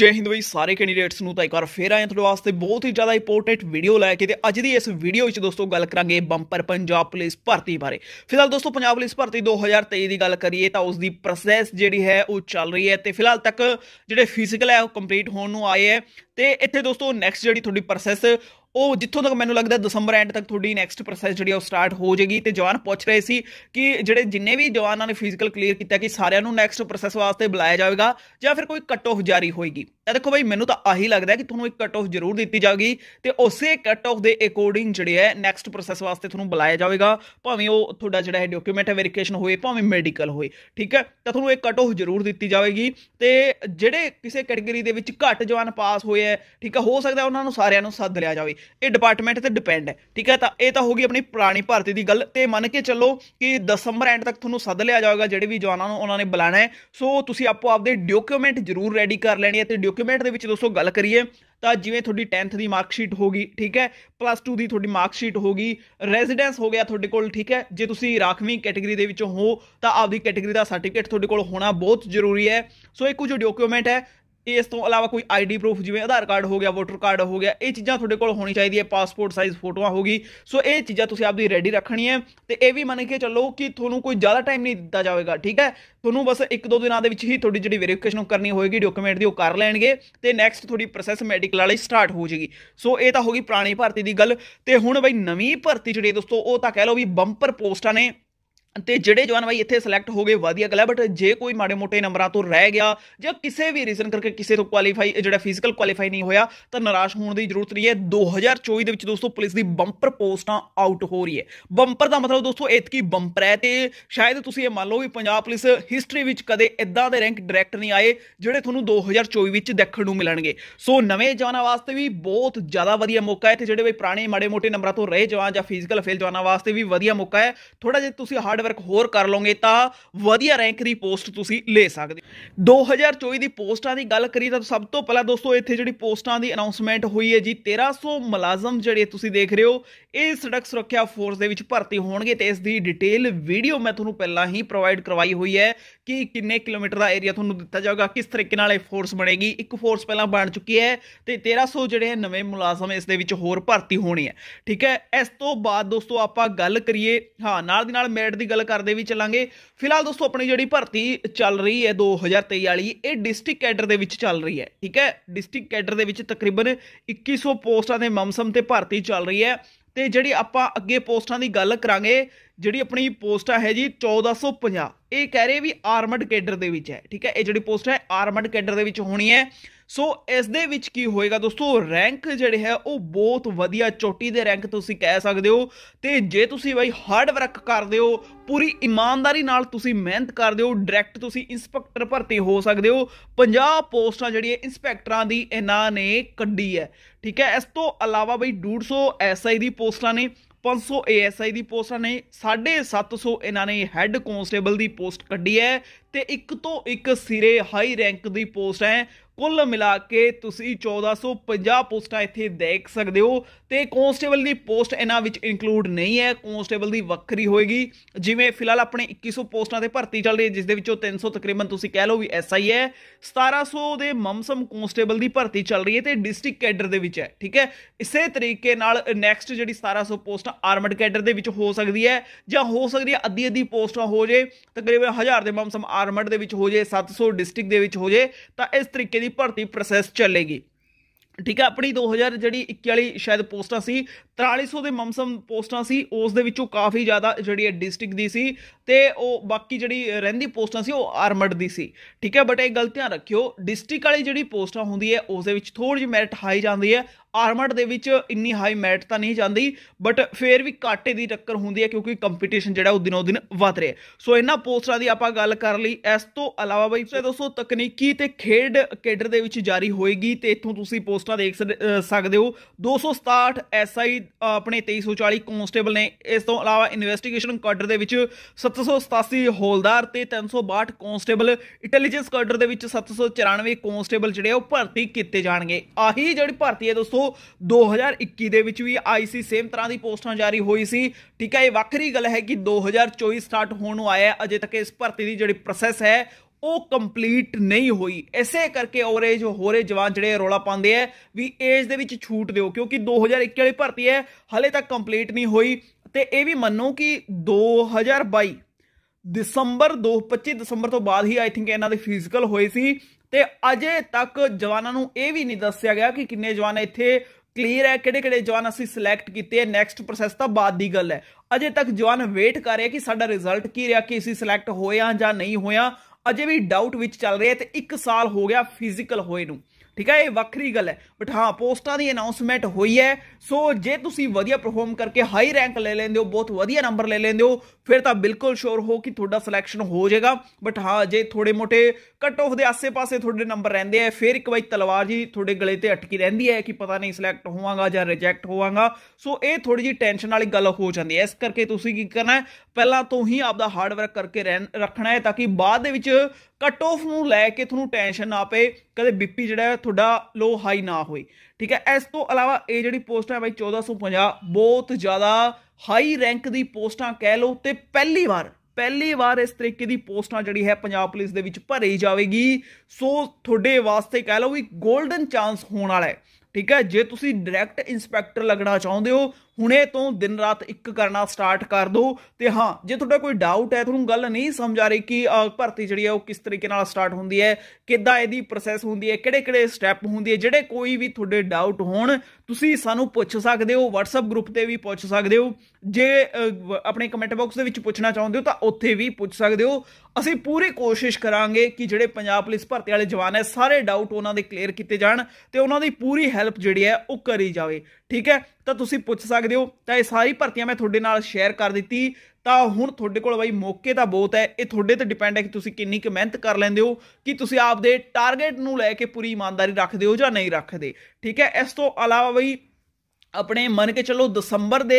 ਜੈ ਹਿੰਦ ਬਈ ਸਾਰੇ ਕੈਂਡੀਡੇਟਸ ਨੂੰ ਤਾਂ ਇੱਕ ਵਾਰ ਫੇਰ ਆਇਆ ਤੁਹਾਡੇ ਵਾਸਤੇ ਬਹੁਤ ਹੀ ਜ਼ਿਆਦਾ ਇੰਪੋਰਟੈਂਟ ਵੀਡੀਓ ਲੈ ਕੇ ਤੇ ਅੱਜ ਦੀ ਇਸ ਵੀਡੀਓ ਵਿੱਚ ਦੋਸਤੋ ਗੱਲ ਕਰਾਂਗੇ ਬੰਪਰ ਪੰਜਾਬ ਪੁਲਿਸ ਭਰਤੀ ਬਾਰੇ ਫਿਲਹਾਲ ਦੋਸਤੋ ਪੰਜਾਬ ਪੁਲਿਸ ਭਰਤੀ 2023 ਦੀ ਗੱਲ ਕਰੀਏ ਤਾਂ ਉਸ ਦੀ ਪ੍ਰੋਸੈਸ ਜਿਹੜੀ ਹੈ ਉਹ ਚੱਲ ਰਹੀ ਹੈ ਤੇ ਫਿਲਹਾਲ ਤੱਕ ਜਿਹੜੇ ਫਿਜ਼ੀਕਲ ਹੈ ਉਹ ਕੰਪਲੀਟ ਹੋਣ ਨੂੰ ਆਏ ਹੈ ਤੇ ਇੱਥੇ ਦੋਸਤੋ ਨੈਕਸਟ ਜਿਹੜੀ ਤੁਹਾਡੀ ਪ੍ਰੋਸੈਸ ਉਹ ਜਿੱਥੋਂ ਤੱਕ ਮੈਨੂੰ ਲੱਗਦਾ ਦਸੰਬਰ ਐਂਡ ਤੱਕ ਤੁਹਾਡੀ ਨੈਕਸਟ ਪ੍ਰੋਸੈਸ ਜਿਹੜੀ ਆ ਉਹ ਸਟਾਰਟ ਹੋ ਜਾਏਗੀ ਤੇ ਜਵਾਨ ਪੁੱਛ ਰਹੇ ਸੀ ਕਿ ਜਿਹੜੇ ਜਿੰਨੇ ਵੀ ਜਵਾਨਾਂ ਨੇ ਫਿਜ਼ੀਕਲ ਕਲੀਅਰ ਕੀਤਾ ਕਿ ਸਾਰਿਆਂ ਨੂੰ ਨੈਕਸਟ ਪ੍ਰੋਸੈਸ ਵਾਸਤੇ ਬੁਲਾਇਆ ਜਾਵੇਗਾ ਜਾਂ ਫਿਰ ਕੋਈ ਕੱਟ ਆਫ ਜਾਰੀ ਹੋਏਗੀ ਤਾਂ ਦੇਖੋ ਭਾਈ ਮੈਨੂੰ ਤਾਂ ਆਹੀ ਲੱਗਦਾ ਕਿ ਤੁਹਾਨੂੰ ਇੱਕ ਕੱਟ ਆਫ ਜ਼ਰੂਰ ਦਿੱਤੀ ਜਾਵੇਗੀ ਤੇ ਉਸੇ ਕੱਟ ਆਫ ਦੇ ਅਕੋਰਡਿੰਗ ਜਿਹੜੇ ਹੈ ਨੈਕਸਟ ਪ੍ਰੋਸੈਸ ਵਾਸਤੇ ਤੁਹਾਨੂੰ ਬੁਲਾਇਆ ਜਾਵੇਗਾ ਭਾਵੇਂ ਉਹ ਤੁਹਾਡਾ ਜਿਹੜਾ ਹੈ ਡਾਕੂਮੈਂਟ ਵੈਰੀਫਿਕੇਸ਼ਨ ਹੋਏ ਭਾਵੇਂ ਮੈਡੀਕਲ ਹੋਏ ਠੀਕ ਹੈ ਤਾਂ ਤੁਹਾਨੂੰ ਇੱਕ ਕੱਟ ਆਫ ਜ਼ਰੂਰ ਦਿੱਤੀ ਜਾਵੇਗੀ ਤੇ ਜਿਹੜੇ ਕਿਸੇ ਕੈਟਾਗਰੀ ਦੇ ਵਿੱਚ ਘੱਟ ਜਵਾਨ ਪਾਸ ਹੋਏ ਹੈ ਠੀਕ ਹੈ ਹੋ ਸਕਦਾ ਉਹਨਾਂ ਨੂੰ ਸਾਰਿਆਂ ਨੂੰ ਸੱਦ ਲਿਆ ਜਾਵੇ ਇਹ ਡਿਪਾਰਟਮੈਂਟ ਤੇ ਡਿਪੈਂਡ ਹੈ ਠੀਕ ਹੈ ਤਾਂ ਇਹ ਤਾਂ ਹੋ ਗਈ ਆਪਣੀ ਪੁਰਾਣੀ ਭਾਰਤੀ ਦੀ ਗੱਲ ਤੇ ਮੰਨ ਕੇ ਚੱਲੋ ਕਿ ਦਸੰਬਰ ਐਂਡ ਤੱਕ ਤੁਹਾਨੂੰ ਸੱਦ ਲਿਆ ਜਾਊਗਾ ਜਿਹੜੇ ਵੀ ਜਵਾਨਾਂ ਨੂੰ ਉਹਨਾਂ ਨੇ ਬੁਲਾਣਾ ਹੈ ਸੋ ਤੁਸੀਂ ਆਪੋ ਆਪਦੇ ਡਾਕੂਮੈਂਟ ਜ਼ਰੂਰ ਰੈਡੀ ਕਰ ਲੈਣੀ ਹੈ ਤੇ ਡਾਕੂਮੈਂਟ ਦੇ ਵਿੱਚ ਦੋਸਤੋ ਗੱਲ ਕਰੀਏ ਤਾਂ ਜਿਵੇਂ ਤੁਹਾਡੀ 10th ਦੀ ਮਾਰਕ ਸ਼ੀਟ ਹੋਗੀ ਠੀਕ ਹੈ ਪਲੱਸ 2 ਦੀ ਤੁਹਾਡੀ ਮਾਰਕ ਸ਼ੀਟ ਹੋਗੀ ਰੈਜ਼ੀਡੈਂਸ ਹੋ ਗਿਆ ਤੁਹਾਡੇ ਕੋਲ ਠੀਕ ਹੈ ਜੇ ਤੁਸੀਂ ਰਾਖਵੀਂ ਕੈਟਾਗਰੀ ਦੇ ਵਿੱਚੋਂ ਹੋ ਤਾਂ ਆਪਦੀ ਕੈਟਾਗਰੀ ਦਾ ਸਰਟੀਫਿਕੇਟ ਤੁਹਾਡੇ ਕੋਲ ਹੋਣਾ ਬਹੁਤ ਜ਼ਰੂਰੀ ਹੈ ਸੋ ਇਹ ਕੁਝ ਡਾਕੂਮੈਂਟ ਹੈ ਇਸ ਤੋਂ ਇਲਾਵਾ ਕੋਈ ਆਈਡੀ ਪ੍ਰੂਫ ਜਿਵੇਂ ਆਧਾਰ ਕਾਰਡ ਹੋ ਗਿਆ ਵੋਟਰ ਕਾਰਡ ਹੋ ਗਿਆ ਇਹ ਚੀਜ਼ਾਂ ਤੁਹਾਡੇ ਕੋਲ ਹੋਣੀ ਚਾਹੀਦੀ ਹੈ ਪਾਸਪੋਰਟ ਸਾਈਜ਼ ਫੋਟੋਆਂ ਹੋਗੀ ਸੋ ਇਹ ਚੀਜ਼ਾਂ ਤੁਸੀਂ ਆਪਦੀ ਰੈਡੀ ਰੱਖਣੀ ਹੈ ਤੇ ਇਹ ਵੀ ਮੰਨ ਕੇ ਚੱਲੋ ਕਿ ਤੁਹਾਨੂੰ ਕੋਈ ਜ਼ਿਆਦਾ ਟਾਈਮ ਨਹੀਂ ਦਿੱਤਾ ਜਾਵੇਗਾ ਠੀਕ ਹੈ ਤੁਹਾਨੂੰ ਬਸ ਇੱਕ ਦੋ ਦਿਨਾਂ ਦੇ ਵਿੱਚ ਹੀ ਤੁਹਾਡੀ ਜਿਹੜੀ ਵੈਰੀਫਿਕੇਸ਼ਨ ਕਰਨੀ ਹੋਏਗੀ ਡਾਕੂਮੈਂਟ ਦੀ ਉਹ ਕਰ ਲੈਣਗੇ ਤੇ ਨੈਕਸਟ ਤੁਹਾਡੀ ਪ੍ਰੋਸੈਸ ਮੈਡੀਕਲ ਵਾਲੀ ਸਟਾਰਟ ਹੋ ਜੇਗੀ ਸੋ ਇਹ ਤਾਂ ਹੋ ਗਈ ਪੁਰਾਣੀ ਭਰਤੀ ਦੀ ਗੱਲ ਤੇ ਹੁਣ ਬਈ ਨਵੀਂ ਭਰਤੀ ਜਿਹੜੀ ਦੋਸਤੋ ਉਹ ਤਾਂ ਕਹਿ ਲਓ ਵੀ ਬੰਪਰ ਪੋਸਟਾਂ ਨੇ ਤੇ ਜਿਹੜੇ ਜਵਾਨ ਬਾਈ ਇੱਥੇ ਸਿਲੈਕਟ ਹੋ ਗਏ ਵਧੀਆ ਗੱਲ ਹੈ ਬਟ ਜੇ ਕੋਈ ਮਾੜੇ ਮੋਟੇ ਨੰਬਰਾਂ ਤੋਂ ਰਹਿ ਗਿਆ ਜਾਂ ਕਿਸੇ ਵੀ ਰੀਜ਼ਨ ਕਰਕੇ ਕਿਸੇ ਤੋਂ ਕੁਆਲੀਫਾਈ ਜਿਹੜਾ ਫਿਜ਼ੀਕਲ ਕੁਆਲੀਫਾਈ ਨਹੀਂ ਹੋਇਆ ਤਾਂ ਨਰਾਸ਼ ਹੋਣ ਦੀ ਜ਼ਰੂਰਤ ਨਹੀਂ ਹੈ 2024 ਦੇ ਵਿੱਚ ਦੋਸਤੋ ਪੁਲਿਸ ਦੀ ਬੰਪਰ ਪੋਸਟਾਂ ਆਊਟ ਹੋ ਰਹੀ ਹੈ ਬੰਪਰ ਦਾ ਮਤਲਬ ਦੋਸਤੋ ਇਤਕੀ ਬੰਪਰ ਹੈ ਤੇ ਸ਼ਾਇਦ ਤੁਸੀਂ ਇਹ ਮੰਨ ਲਓ ਵੀ ਪੰਜਾਬ ਪੁਲਿਸ ਹਿਸਟਰੀ ਵਿੱਚ ਕਦੇ ਇਦਾਂ ਦੇ ਰੈਂਕ ਡਾਇਰੈਕਟ ਨਹੀਂ ਆਏ ਜਿਹੜੇ ਤੁਹਾਨੂੰ 2024 ਵਿੱਚ ਦੇਖਣ ਨੂੰ ਮਿਲਣਗੇ ਸੋ ਨਵੇਂ ਜਵਾਨਾਂ ਵਾਸਤੇ ਵੀ ਬਹੁਤ ਜ਼ਿਆਦਾ ਵਧੀਆ ਮੌਕਾ ਹੈ ਤੇ ਜਿਹੜੇ ਵੀ ਪੁਰਾਣੇ ਮਾੜੇ ਮੋਟੇ ਨੰਬਰਾਂ ਤੋਂ ਰਹੇ ਜਵਾਨ ਜਾਂ ਫਿਜ਼ੀਕਲ ਫੇਲ ਜਵਾਨਾਂ ਵਾਸਤੇ ਵੀ ਵਧੀਆ ਮੌਕਾ ਹੈ ਥੋੜਾ ਜਿਹਾ ਤੁਸੀਂ ਹਾਰਡ ਹਾਰਡ ਵਰਕ ਹੋਰ ਕਰ ਲਓਗੇ ਤਾਂ ਵਧੀਆ ਰੈਂਕ ਦੀ ਪੋਸਟ ਤੁਸੀਂ ਲੈ ਸਕਦੇ 2024 ਦੀ ਪੋਸਟਾਂ ਦੀ ਗੱਲ ਕਰੀ ਤਾਂ ਸਭ ਤੋਂ ਪਹਿਲਾਂ ਦੋਸਤੋ ਇੱਥੇ ਜਿਹੜੀ ਪੋਸਟਾਂ ਦੀ ਅਨਾਉਂਸਮੈਂਟ ਹੋਈ ਹੈ ਜੀ 1300 ਮੁਲਾਜ਼ਮ ਜਿਹੜੇ ਤੁਸੀਂ ਦੇਖ ਰਹੇ ਹੋ ਇਹ ਸੜਕ ਸੁਰੱਖਿਆ ਫੋਰਸ ਦੇ ਵਿੱਚ ਭਰਤੀ ਹੋਣਗੇ ਤੇ ਇਸ ਦੀ ਡਿਟੇਲ ਵੀਡੀਓ ਮੈਂ ਤੁਹਾਨੂੰ ਪਹਿਲਾਂ ਹੀ ਪ੍ਰੋਵਾਈਡ ਕਰਵਾਈ ਹੋਈ ਹੈ ਕਿ ਕਿੰਨੇ ਕਿਲੋਮੀਟਰ ਦਾ ਏਰੀਆ ਤੁਹਾਨੂੰ ਦਿੱਤਾ ਜਾਊਗਾ ਕਿਸ ਤਰੀਕੇ ਨਾਲ ਇਹ ਫੋਰਸ ਬਣੇਗੀ ਇੱਕ ਫੋਰਸ ਪਹਿਲਾਂ ਬਣ ਚੁੱਕੀ ਹੈ ਤੇ 1300 ਜਿਹੜੇ ਨਵੇਂ ਮੁਲਾਜ਼ਮ ਇਸ ਦੇ ਵਿੱਚ ਹੋਰ ਭਰਤੀ ਹੋਣੀ ਹੈ ਠੀਕ ਹੈ ਇਸ ਤੋਂ ਬਾਅਦ ਦੋਸਤੋ ਆਪਾਂ ਗੱਲ ਕਰੀਏ ਹਾਂ ਨਾਲ ਦੀ ਨਾਲ ਮੈਰਿਟ ਦੀ ਗੱਲ ਕਰਦੇ ਵੀ ਚੱਲਾਂਗੇ ਫਿਲਹਾਲ ਦੋਸਤੋ ਆਪਣੀ ਜਿਹੜੀ ਭਰਤੀ ਚੱਲ ਰਹੀ ਹੈ 2023 ਵਾਲੀ ਇਹ ਡਿਸਟ੍ਰਿਕਟ ਕੈਡਰ ਦੇ ਵਿੱਚ ਚੱਲ ਰਹੀ ਹੈ ਠੀਕ ਹੈ ਡਿਸਟ੍ਰਿਕਟ ਕੈਡਰ ਦੇ ਵਿੱਚ ਤਕਰੀਬਨ 2100 ਪੋਸਟਾਂ ਦੇ ਮਮਸਮ ਤੇ ਭਰਤੀ ਚੱਲ ਰਹੀ ਹੈ ਤੇ ਜਿਹੜੀ ਆਪਾਂ ਅੱਗੇ ਪੋਸਟਾਂ ਦੀ ਗੱਲ ਕਰਾਂਗੇ ਜਿਹੜੀ ਆਪਣੀ ਪੋਸਟ ਹੈ ਜੀ 1450 ਇਹ ਕਹਿ ਰਹੇ ਵੀ ਆਰਮਡ ਕੈਡਰ ਦੇ ਵਿੱਚ ਹੈ ਠੀਕ ਹੈ ਇਹ ਜਿਹੜੀ ਪੋਸਟ ਹੈ ਆਰਮਡ ਕੈਡਰ ਦੇ ਵਿੱਚ ਹੋਣੀ ਹੈ ਸੋ ਇਸ ਦੇ ਵਿੱਚ ਕੀ ਹੋਏਗਾ ਦੋਸਤੋ ਰੈਂਕ ਜਿਹੜੇ ਹੈ ਉਹ ਬਹੁਤ ਵਧੀਆ ਚੋਟੀ ਦੇ ਰੈਂਕ ਤੁਸੀਂ ਕਹਿ ਸਕਦੇ ਹੋ ਤੇ ਜੇ ਤੁਸੀਂ ਬਾਈ ਹਾਰਡ ਵਰਕ ਕਰਦੇ ਹੋ ਪੂਰੀ ਇਮਾਨਦਾਰੀ ਨਾਲ ਤੁਸੀਂ ਮਿਹਨਤ ਕਰਦੇ ਹੋ ਡਾਇਰੈਕਟ ਤੁਸੀਂ ਇੰਸਪੈਕਟਰ ਭਰਤੀ ਹੋ ਸਕਦੇ ਹੋ 50 ਪੋਸਟਾਂ ਜਿਹੜੀਆਂ ਇੰਸਪੈਕਟਰਾਂ ਦੀ ਇਹਨਾਂ ਨੇ ਕੱਢੀ ਹੈ ਠੀਕ ਹੈ ਇਸ ਤੋਂ ਇਲਾਵਾ ਬਈ 150 ਐਸਆਈ ਦੀ ਪੋਸਟਾਂ ਨੇ 500 ਏਐਸਆਈ ਦੀ ਪੋਸਟਾਂ ਨੇ 750 ਇਹਨਾਂ ਨੇ ਹੈੱਡ ਕਨਸਟੇਬਲ ਦੀ ਪੋਸਟ ਕੱਢੀ ਹੈ ਤੇ ਇੱਕ ਤੋਂ ਇੱਕ ਸਿਰੇ ਹਾਈ ਰੈਂਕ ਦੀ ਪੋਸਟ ਹੈ ਕੁੱਲ ਮਿਲਾ ਕੇ ਤੁਸੀਂ 1450 ਪੋਸਟਾਂ ਇੱਥੇ ਦੇਖ ਸਕਦੇ ਹੋ ਤੇ ਕਾਂਸਟੇਬਲ ਦੀ ਪੋਸਟ ਇਹਨਾਂ ਵਿੱਚ ਇਨਕਲੂਡ ਨਹੀਂ ਹੈ ਕਾਂਸਟੇਬਲ ਦੀ ਵੱਖਰੀ ਹੋਏਗੀ ਜਿਵੇਂ ਫਿਲਹਾਲ ਆਪਣੇ 2100 ਪੋਸਟਾਂ ਤੇ ਭਰਤੀ ਚੱਲ ਰਹੀ ਹੈ ਜਿਸ ਦੇ ਵਿੱਚੋਂ 300 ਤਕਰੀਬਨ ਤੁਸੀਂ ਕਹਿ ਲਓ ਵੀ ਐਸਆਈ ਹੈ 1700 ਦੇ ਮਮਸਮ ਕਾਂਸਟੇਬਲ ਦੀ ਭਰਤੀ ਚੱਲ ਰਹੀ ਹੈ ਤੇ ਡਿਸਟ੍ਰਿਕਟ ਕੈਡਰ ਦੇ ਵਿੱਚ ਹੈ ਠੀਕ ਹੈ ਇਸੇ ਤਰੀਕੇ ਨਾਲ ਨੈਕਸਟ ਜਿਹੜੀ 1700 ਪੋਸਟ ਆਰਮਡ ਕੈਡਰ ਦੇ ਵਿੱਚ ਹੋ ਸਕਦੀ ਹੈ ਜਾਂ ਹੋ ਸਕਦੀ ਹੈ ਅੱਧੀ ਅੱਧੀ ਪੋਸਟਾਂ ਹੋ ਜੇ ਤਕਰੀਬਨ 1000 ਦੇ ਮਮਸਮ ਆਰਮਡ ਦੇ ਵਿੱਚ ਹੋ ਜੇ 700 ਡਿਸਟ੍ਰਿਕਟ ਦੇ ਵਿੱਚ ਹੋ ਜੇ ਤਾਂ ਇਸ ਤਰੀਕੇ ਦੀ ਭਰਤੀ ਪ੍ਰੋਸੈਸ ਚੱਲੇਗੀ ਠੀਕ ਹੈ ਆਪਣੀ 2000 ਜਿਹੜੀ 21 ਵਾਲੀ ਸ਼ਾਇਦ ਪੋਸਟਾਂ ਸੀ 4300 ਦੇ ਮਮਸਮ ਪੋਸਟਾਂ ਸੀ ਉਸ ਦੇ ਵਿੱਚੋਂ ਕਾਫੀ ਜ਼ਿਆਦਾ ਜਿਹੜੀ ਹੈ ਡਿਸਟ੍ਰਿਕਟ ਦੀ ਸੀ ਤੇ ਉਹ ਬਾਕੀ ਜਿਹੜੀ ਰਹਿੰਦੀ ਪੋਸਟਾਂ ਸੀ ਉਹ ਆਰਮਡ ਦੀ ਸੀ ਠੀਕ ਹੈ ਬਟ ਇਹ ਗਲਤੀਆਂ ਰੱਖਿਓ ਡਿਸਟ੍ਰਿਕਟ ਵਾਲੀ ਜਿਹੜੀ ਪੋਸਟਾਂ ਹੁੰਦੀ ਹੈ ਉਸ ਦੇ ਵਿੱਚ ਥੋੜੀ ਜਿਹੀ ਮੈਰਿਟ ਹਾਈ ਜਾਂਦੀ ਹੈ ਆਰਮਡ ਦੇ ਵਿੱਚ ਇੰਨੀ ਹਾਈ ਮੈਟ ਤਾਂ ਨਹੀਂ ਜਾਂਦੀ ਬਟ ਫੇਰ ਵੀ ਕਾਟੇ ਦੀ ਟੱਕਰ ਹੁੰਦੀ ਹੈ ਕਿਉਂਕਿ ਕੰਪੀਟੀਸ਼ਨ ਜਿਹੜਾ ਉਹ ਦਿਨੋ ਦਿਨ ਵਧ ਰਿਹਾ ਸੋ ਇਹਨਾਂ ਪੋਸਟਾਂ ਦੀ ਆਪਾਂ ਗੱਲ ਕਰ ਲਈ ਇਸ ਤੋਂ ਇਲਾਵਾ ਬਈ ਦੋਸਤੋ ਤਕਨੀਕੀ ਤੇ ਖੇਡ ਕੇਡਰ ਦੇ ਵਿੱਚ ਜਾਰੀ ਹੋਏਗੀ ਤੇ ਇੱਥੋਂ ਤੁਸੀਂ ਪੋਸਟਾਂ ਦੇਖ ਸਕਦੇ ਹੋ 267 ਐਸਆਈ ਆਪਣੇ 2340 ਕਨਸਟੇਬਲ ਨੇ ਇਸ ਤੋਂ ਇਲਾਵਾ ਇਨਵੈਸਟੀਗੇਸ਼ਨ ਕਾਡਰ ਦੇ ਵਿੱਚ 787 ਹੌਲਦਾਰ ਤੇ 362 ਕਨਸਟੇਬਲ ਇੰਟੈਲੀਜੈਂਸ ਕਾਡਰ ਦੇ ਵਿੱਚ 794 ਕਨਸਟੇਬਲ ਜਿਹੜੇ ਉਹ ਭਰਤੀ ਕੀਤੇ ਜਾਣਗੇ ਆਹੀ ਜਿਹੜੀ ਭਰਤੀ ਹੈ ਦੋਸਤੋ 2021 ਦੇ ਵਿੱਚ ਵੀ ਆਈ ਸੀ ਸੇਮ ਤਰ੍ਹਾਂ ਦੀ ਪੋਸਟਾਂ ਜਾਰੀ ਹੋਈ ਸੀ ਠੀਕ ਹੈ ਇਹ ਵੱਖਰੀ ਗੱਲ ਹੈ ਕਿ 2024 ਸਟਾਰਟ ਹੋਣ ਨੂੰ ਆਇਆ ਅਜੇ ਤੱਕ ਇਸ ਭਰਤੀ ਦੀ ਜਿਹੜੀ ਪ੍ਰੋਸੈਸ ਹੈ ਉਹ ਕੰਪਲੀਟ ਨਹੀਂ ਹੋਈ ਐਸੇ ਕਰਕੇ ਜੋ ਹੋਰੇ ਜਵਾਨ ਜਿਹੜੇ ਰੋਲਾ ਪਾਉਂਦੇ ਆ ਵੀ ਏਜ ਦੇ ਵਿੱਚ ਛੂਟ ਦਿਓ ਕਿਉਂਕਿ 2021 ਵਾਲੀ ਭਰਤੀ ਹੈ ਹਲੇ ਤੱਕ ਕੰਪਲੀਟ ਨਹੀਂ ਹੋਈ ਤੇ ਇਹ ਵੀ ਮੰਨੋ ਕਿ 2022 ਦਸੰਬਰ 2 25 ਦਸੰਬਰ ਤੋਂ ਬਾਅਦ ਹੀ ਆਈ ਥਿੰਕ ਇਹਨਾਂ ਦੇ ਫਿਜ਼ੀਕਲ ਹੋਏ ਸੀ ਤੇ ਅਜੇ ਤੱਕ ਜਵਾਨਾਂ ਨੂੰ ਇਹ ਵੀ ਨਹੀਂ ਦੱਸਿਆ ਗਿਆ ਕਿ ਕਿੰਨੇ ਜਵਾਨ ਇੱਥੇ ਕਲੀਅਰ ਹੈ ਕਿਹੜੇ ਕਿਹੜੇ ਜਵਾਨ ਅਸੀਂ ਸਿਲੈਕਟ ਕੀਤੇ ਹੈ ਨੈਕਸਟ ਪ੍ਰੋਸੈਸ ਤਾਂ ਬਾਅਦ ਦੀ ਗੱਲ ਹੈ ਅਜੇ ਤੱਕ ਜਵਾਨ ਵੇਟ ਕਰ ਰਿਹਾ ਕਿ ਸਾਡਾ ਰਿਜ਼ਲਟ ਕੀ ਰਿਹਾ ਕਿ ਅਸੀਂ ਸਿਲੈਕਟ ਹੋਇਆ ਜਾਂ ਨਹੀਂ ਹੋਇਆ ਅਜੇ ਵੀ ਡਾਊਟ ਵਿੱਚ ਚੱਲ ਰਿਹਾ ਤੇ 1 ਸਾਲ ਹੋ ਗਿਆ ਫਿਜ਼ੀਕਲ ਹੋਏ ਨੂੰ ਠੀਕ ਹੈ ਇਹ ਵੱਖਰੀ ਗੱਲ ਹੈ ਬਟ ਹਾਂ ਪੋਸਟਾਂ ਦੀ ਅਨਾਉਂਸਮੈਂਟ ਹੋਈ ਹੈ ਸੋ ਜੇ ਤੁਸੀਂ ਵਧੀਆ ਪਰਫਾਰਮ ਕਰਕੇ ਹਾਈ ਰੈਂਕ ਲੈ ਲੈਂਦੇ ਹੋ ਬਹੁਤ ਵਧੀਆ ਨੰਬਰ ਲੈ ਲੈਂਦੇ ਹੋ ਫਿਰ ਤਾਂ ਬਿਲਕੁਲ ਸ਼ੋਰ ਹੋ ਕਿ ਤੁਹਾਡਾ ਸਿਲੈਕਸ਼ਨ ਹੋ ਜਾਏਗਾ ਬਟ ਹਾਂ ਜੇ ਥੋੜੇ ਮੋਟੇ ਕੱਟ ਆਫ ਦੇ ਆਸੇ-ਪਾਸੇ ਤੁਹਾਡੇ ਨੰਬਰ ਰਹਿੰਦੇ ਆ ਫਿਰ ਇੱਕ ਵਾਰੀ ਤਲਵਾਰ ਜੀ ਤੁਹਾਡੇ ਗਲੇ ਤੇ ਅਟਕੀ ਰਹਿੰਦੀ ਹੈ ਕਿ ਪਤਾ ਨਹੀਂ ਸਿਲੈਕਟ ਹੋਵਾਂਗਾ ਜਾਂ ਰਿਜੈਕਟ ਹੋਵਾਂਗਾ ਸੋ ਇਹ ਥੋੜੀ ਜੀ ਟੈਨਸ਼ਨ ਵਾਲੀ ਗੱਲ ਹੋ ਜਾਂਦੀ ਹੈ ਇਸ ਕਰਕੇ ਤੁਸੀਂ ਕੀ ਕਰਨਾ ਹੈ ਪਹਿਲਾਂ ਤੋਂ ਹੀ ਆਪਦਾ ਹਾਰਡ ਵਰਕ ਕਰਕੇ ਰੱਖਣਾ ਹੈ ਤਾਂ ਕਿ ਬਾਅਦ ਦੇ ਵਿੱਚ ਕੱਟ ਆਫ ਨੂੰ ਲੈ ਕੇ ਤੁਹਾਨੂੰ ਟੈਨਸ਼ਨ ਨਾ ਪਏ ਕਦੇ ਬੀਪੀ ਜਿਹੜਾ ਤੁਹਾਡਾ ਲੋ ਹਾਈ ਨਾ ਹੋਏ ਠੀਕ ਹੈ ਇਸ ਤੋਂ ਇਲਾਵਾ ਇਹ ਜਿਹੜੀ ਪੋਸਟ ਹੈ ਬਾਈ 1450 ਬਹੁਤ ਜ਼ਿਆਦਾ ਹਾਈ ਰੈਂਕ ਦੀ ਪੋਸਟਾਂ ਕਹਿ ਲਓ ਤੇ ਪਹਿਲੀ ਵਾਰ ਪਹਿਲੀ ਵਾਰ ਇਸ ਤਰੀਕੇ ਦੀ ਪੋਸਟਾਂ ਜਿਹੜੀ ਹੈ ਪੰਜਾਬ ਪੁਲਿਸ ਦੇ ਵਿੱਚ ਭਰੀ ਜਾਵੇਗੀ ਸੋ ਤੁਹਾਡੇ ਵਾਸਤੇ ਕਹਿ ਲਓ ਵੀ 골ਡਨ ਚਾਂਸ ਹੋਣ ਵਾਲਾ ਹੈ ਠੀਕ ਹੈ ਜੇ ਤੁਸੀਂ ਡਾਇਰੈਕਟ ਇਨਸਪੈਕਟਰ ਲੱਗਣਾ ਚਾਹੁੰਦੇ ਹੋ ਹੁਣੇ ਤੋਂ ਦਿਨ ਰਾਤ ਇੱਕ ਕਰਨਾ ਸਟਾਰਟ ਕਰ ਦੋ ਤੇ ਹਾਂ ਜੇ ਤੁਹਾਡਾ ਕੋਈ ਡਾਊਟ ਹੈ ਤੁਹਾਨੂੰ ਗੱਲ ਨਹੀਂ ਸਮਝ ਆ ਰਹੀ ਕਿ ਭਰਤੀ ਜਿਹੜੀ ਹੈ ਉਹ ਕਿਸ ਤਰੀਕੇ ਨਾਲ ਸਟਾਰਟ ਹੁੰਦੀ ਹੈ ਕਿੱਦਾਂ ਇਹਦੀ ਪ੍ਰੋਸੈਸ ਹੁੰਦੀ ਹੈ ਕਿਹੜੇ-ਕਿਹੜੇ ਸਟੈਪ ਹੁੰਦੀ ਹੈ ਜਿਹੜੇ ਕੋਈ ਵੀ ਤੁਹਾਡੇ ਡਾਊਟ ਹੋਣ ਤੁਸੀਂ ਸਾਨੂੰ ਪੁੱਛ ਸਕਦੇ ਹੋ WhatsApp ਗਰੁੱਪ ਤੇ ਵੀ ਪੁੱਛ ਸਕਦੇ ਹੋ ਜੇ ਆਪਣੇ ਕਮੈਂਟ ਬਾਕਸ ਦੇ ਵਿੱਚ ਪੁੱਛਣਾ ਚਾਹੁੰਦੇ ਹੋ ਤਾਂ ਉੱਥੇ ਵੀ ਪੁੱਛ ਸਕਦੇ ਹੋ ਅਸੀਂ ਪੂਰੀ ਕੋਸ਼ਿਸ਼ ਕਰਾਂਗੇ ਕਿ ਜਿਹੜੇ ਪੰਜਾਬ ਪੁਲਿਸ ਭਰਤੀ ਵਾਲੇ ਜਵਾਨ ਹੈ ਸਾਰੇ ਡਾਊਟ ਉਹਨਾਂ ਦੇ ਕਲੀਅਰ ਕੀਤੇ ਜਾਣ ਤੇ ਉਹਨਾਂ ਦੀ ਪੂਰੀ ਹੈਲਪ ਜਿਹੜੀ ਹੈ ਉਹ ਕਰੀ ਜਾਵੇ ਠੀਕ ਹੈ ਤਾਂ ਤੁਸੀਂ ਪੁੱਛ ਸਕਦੇ ਹੋ ਤਾਂ ਇਹ ਸਾਰੀ ਭਰਤੀਆਂ ਮੈਂ ਤੁਹਾਡੇ ਨਾਲ ਸ਼ੇਅਰ ਕਰ ਦਿੱਤੀ ਤਾਂ ਹੁਣ ਤੁਹਾਡੇ ਕੋਲ ਬਾਈ ਮੌਕੇ ਤਾਂ ਬਹੁਤ ਹੈ ਇਹ ਤੁਹਾਡੇ ਤੇ ਡਿਪੈਂਡ ਹੈ ਕਿ ਤੁਸੀਂ ਕਿੰਨੀ ਕੁ ਮਿਹਨਤ ਕਰ ਲੈਂਦੇ ਹੋ ਕਿ ਤੁਸੀਂ ਆਪਦੇ ਟਾਰਗੇਟ ਨੂੰ ਲੈ ਕੇ ਪੂਰੀ ਇਮਾਨਦਾਰੀ ਰੱਖਦੇ ਹੋ ਜਾਂ ਨਹੀਂ ਰੱਖਦੇ ਠੀਕ ਹੈ ਇਸ ਤੋਂ ਇਲਾਵਾ ਬਾਈ ਆਪਣੇ ਮੰਨ ਕੇ ਚੱਲੋ ਦਸੰਬਰ ਦੇ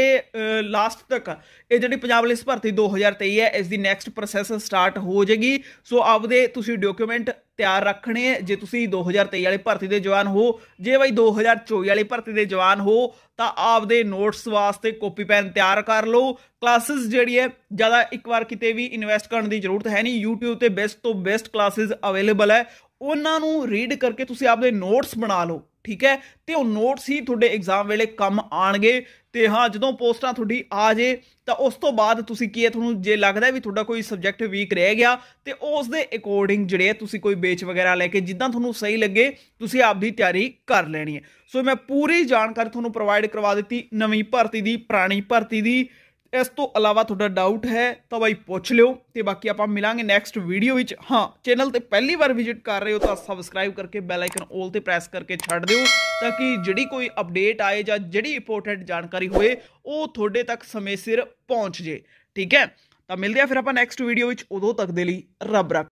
ਲਾਸਟ ਤੱਕ ਇਹ ਜਿਹੜੀ ਪੰਜਾਬ ਪੁਲਿਸ ਭਰਤੀ 2023 ਹੈ ਇਸ ਦੀ ਨੈਕਸਟ ਪ੍ਰੋਸੈਸ ਸਟਾਰਟ ਹੋ ਜਾਏਗੀ ਸੋ ਆਪਦੇ ਤੁਸੀਂ ਡਾਕੂਮੈਂਟ ਤਿਆਰ ਰੱਖਣੇ ਜੇ ਤੁਸੀਂ 2023 ਵਾਲੇ ਭਰਤੀ ਦੇ ਜਵਾਨ ਹੋ ਜੇ ਬਈ 2024 ਵਾਲੇ ਭਰਤੀ ਦੇ ਜਵਾਨ ਹੋ ਤਾਂ ਆਪਦੇ ਨੋਟਸ ਵਾਸਤੇ ਕਾਪੀ ਪੈਨ ਤਿਆਰ ਕਰ ਲਓ ਕਲਾਸਿਸ ਜਿਹੜੀ ਹੈ ਜਿਆਦਾ ਇੱਕ ਵਾਰ ਕਿਤੇ ਵੀ ਇਨਵੈਸਟ ਕਰਨ ਦੀ ਜ਼ਰੂਰਤ ਹੈ ਨਹੀਂ YouTube ਤੇ ਬੈਸਟ ਤੋਂ ਬੈਸਟ ਕਲਾਸਿਸ ਅਵੇਲੇਬਲ ਹੈ ਉਹਨਾਂ ਨੂੰ ਰੀਡ ਕਰਕੇ ਤੁਸੀਂ ਆਪਦੇ ਨੋਟਸ ਬਣਾ ਲਓ ਠੀਕ ਹੈ ਤੇ ਉਹ ਨੋਟਸ ਹੀ ਤੁਹਾਡੇ ਐਗਜ਼ਾਮ ਵੇਲੇ ਕੰਮ ਆਣਗੇ ਤੇ ਹਾਂ ਜਦੋਂ ਪੋਸਟਾਂ ਤੁਹਾਡੀ ਆ ਜੇ ਤਾਂ ਉਸ ਤੋਂ ਬਾਅਦ ਤੁਸੀਂ ਕੀ ਹੈ ਤੁਹਾਨੂੰ ਜੇ ਲੱਗਦਾ ਵੀ ਤੁਹਾਡਾ ਕੋਈ ਸਬਜੈਕਟ ਵੀਕ ਰਹਿ ਗਿਆ ਤੇ ਉਸ ਦੇ ਅਕੋਰਡਿੰਗ ਜਿਹੜੇ ਤੁਸੀਂ ਕੋਈ ਬੇਚ ਵਗੈਰਾ ਲੈ ਕੇ ਜਿੱਦਾਂ ਤੁਹਾਨੂੰ ਸਹੀ ਲੱਗੇ ਤੁਸੀਂ ਆਪ ਦੀ ਤਿਆਰੀ ਕਰ ਲੈਣੀ ਹੈ ਸੋ ਮੈਂ ਪੂਰੀ ਜਾਣਕਾਰੀ ਤੁਹਾਨੂੰ ਪ੍ਰੋਵਾਈਡ ਕਰਵਾ ਦਿੱਤੀ ਨਵੀਂ ਭਰਤੀ ਦੀ ਪੁਰਾਣੀ ਭਰਤੀ ਦੀ ਇਸ ਤੋਂ ਇਲਾਵਾ ਤੁਹਾਡਾ ਡਾਊਟ ਹੈ ਤਾਂ ਬਾਈ ਪੁੱਛ ਲਿਓ ਤੇ ਬਾਕੀ ਆਪਾਂ ਮਿਲਾਂਗੇ ਨੈਕਸਟ ਵੀਡੀਓ ਵਿੱਚ ਹਾਂ ਚੈਨਲ ਤੇ ਪਹਿਲੀ ਵਾਰ ਵਿਜ਼ਿਟ ਕਰ ਰਹੇ ਹੋ ਤਾਂ ਸਬਸਕ੍ਰਾਈਬ ਕਰਕੇ ਬੈਲ ਆਈਕਨ 올 ਤੇ ਪ੍ਰੈਸ ਕਰਕੇ ਛੱਡ ਦਿਓ ਤਾਂ ਕਿ ਜਿਹੜੀ ਕੋਈ ਅਪਡੇਟ ਆਏ ਜਾਂ ਜਿਹੜੀ ਇੰਪੋਰਟੈਂਟ ਜਾਣਕਾਰੀ ਹੋਏ ਉਹ ਤੁਹਾਡੇ ਤੱਕ ਸਮੇਂ ਸਿਰ ਪਹੁੰਚ ਜੇ ਠੀਕ ਹੈ ਤਾਂ ਮਿਲਦੇ ਆ ਫਿਰ ਆਪਾਂ ਨੈਕਸਟ ਵੀਡੀਓ ਵਿੱਚ ਉਦੋਂ ਤੱਕ ਦੇ ਲਈ ਰੱਬ ਰੱਖ